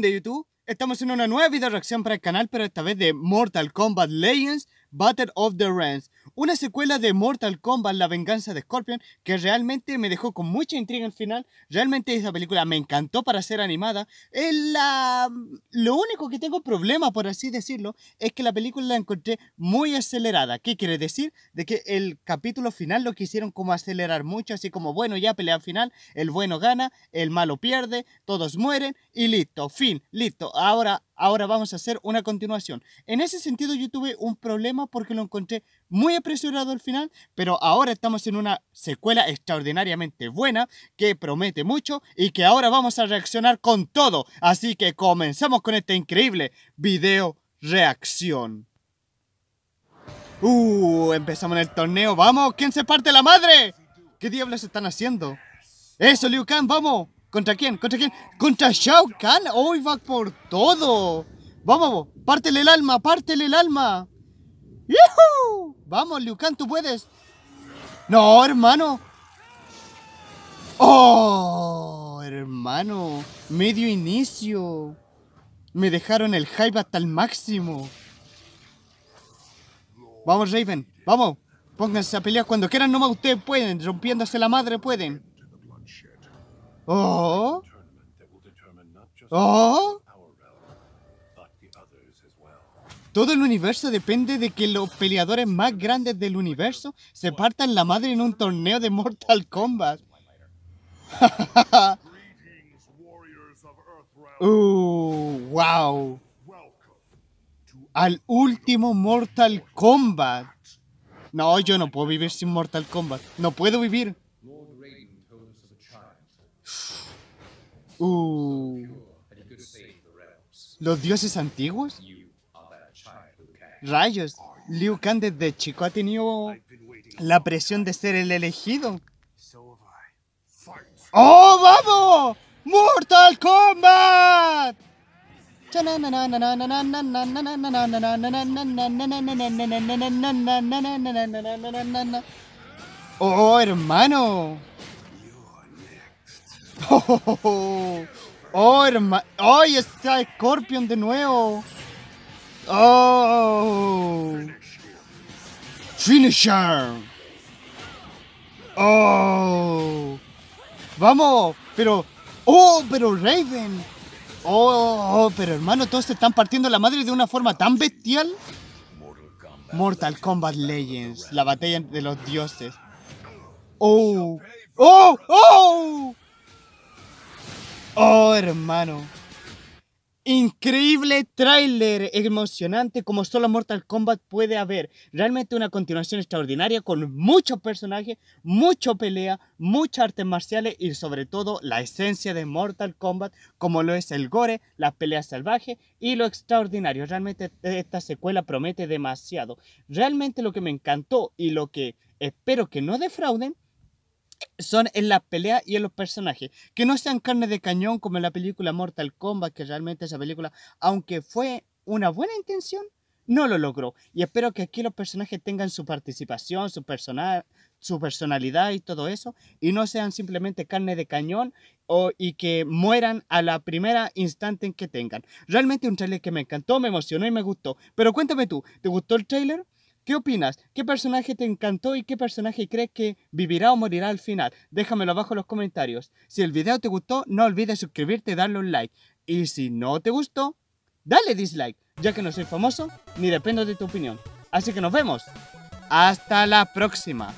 de YouTube. Estamos en una nueva video reacción para el canal, pero esta vez de Mortal Kombat Legends Battle of the Realms una secuela de Mortal Kombat, La venganza de Scorpion, que realmente me dejó con mucha intriga al final. Realmente esa película me encantó para ser animada. la... Mm, lo único que tengo problema, por así decirlo, es que la película la encontré muy acelerada. ¿Qué quiere decir? De que el capítulo final lo quisieron como acelerar mucho, así como, bueno, ya pelea final, el bueno gana, el malo pierde, todos mueren y listo, fin, listo. Ahora ahora vamos a hacer una continuación. En ese sentido yo tuve un problema porque lo encontré muy apresurado al final, pero ahora estamos en una secuela extraordinariamente buena que promete mucho y que ahora vamos a reaccionar con todo. Así que comenzamos con este increíble video reacción. Uh, empezamos en el torneo, vamos, ¿quién se parte la madre? ¿Qué diablos están haciendo? Eso, Liu Kang, vamos. ¿Contra quién? ¿Contra quién? ¡Contra Shao Kahn! ¡Hoy va por todo! ¡Vamos! ¡Pártele el alma! ¡Pártele el alma! ¡Vamos, Liu Kang, tú puedes! ¡No, hermano! ¡Oh, hermano! ¡Medio inicio! Me dejaron el hype hasta el máximo. Vamos, Raven. ¡Vamos! Pónganse a pelear cuando quieran nomás ustedes pueden. Rompiéndose la madre pueden. Oh. Oh. Todo el universo depende de que los peleadores más grandes del universo se partan la madre en un torneo de Mortal Kombat. uh, wow. Al último Mortal Kombat. No, yo no puedo vivir sin Mortal Kombat. No puedo vivir. Uh. ¿Los dioses antiguos? Rayos, Liu Kang desde chico ha tenido la presión de ser el elegido. ¡Oh, vamos! ¡Mortal Kombat! ¡Oh, hermano! Oh, oh, oh. oh ¡Ay, está Scorpion de nuevo! ¡Oh! ¡Finisher! ¡Oh! ¡Vamos! Pero. ¡Oh! Pero Raven. Oh, oh, ¡Oh! Pero hermano, todos se están partiendo la madre de una forma tan bestial. Mortal Kombat Legends, la batalla de los dioses. ¡Oh! ¡Oh! ¡Oh! Oh, hermano. Increíble tráiler, emocionante como solo Mortal Kombat puede haber. Realmente una continuación extraordinaria con muchos personajes, mucho pelea, muchas artes marciales y sobre todo la esencia de Mortal Kombat como lo es el gore, las peleas salvajes y lo extraordinario. Realmente esta secuela promete demasiado. Realmente lo que me encantó y lo que espero que no defrauden son en la pelea y en los personajes. Que no sean carne de cañón como en la película Mortal Kombat, que realmente esa película, aunque fue una buena intención, no lo logró. Y espero que aquí los personajes tengan su participación, su, personal, su personalidad y todo eso, y no sean simplemente carne de cañón o, y que mueran a la primera instante en que tengan. Realmente un trailer que me encantó, me emocionó y me gustó. Pero cuéntame tú, ¿te gustó el trailer? ¿Qué opinas? ¿Qué personaje te encantó y qué personaje crees que vivirá o morirá al final? Déjamelo abajo en los comentarios. Si el video te gustó, no olvides suscribirte y darle un like. Y si no te gustó, dale dislike, ya que no soy famoso ni dependo de tu opinión. Así que nos vemos. Hasta la próxima.